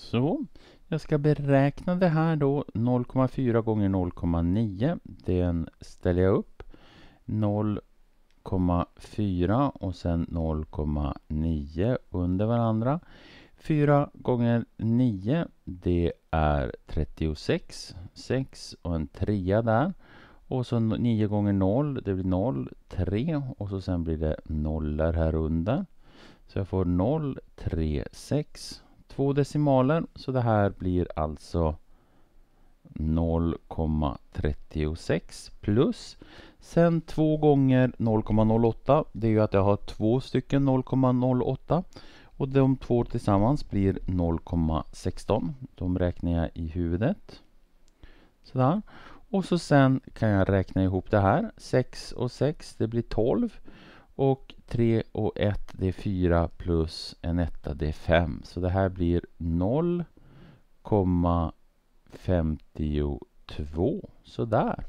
Så, jag ska beräkna det här då. 0,4 gånger 0,9. Den ställer jag upp. 0,4 och sen 0,9 under varandra. 4 gånger 9 det är 36. 6 och en trea där. Och så 9 gånger 0 det blir 0. 3 och så sen blir det nollor här under. Så jag får 0, 3, 6 två decimaler så det här blir alltså 0,36 plus sen två gånger 0,08 det är ju att jag har två stycken 0,08 och de två tillsammans blir 0,16 de räknar jag i huvudet sådär och så sen kan jag räkna ihop det här 6 och 6 det blir 12 och 3 och 1 det är 4 plus en etta det är 5. Så det här blir 0,52. Sådär.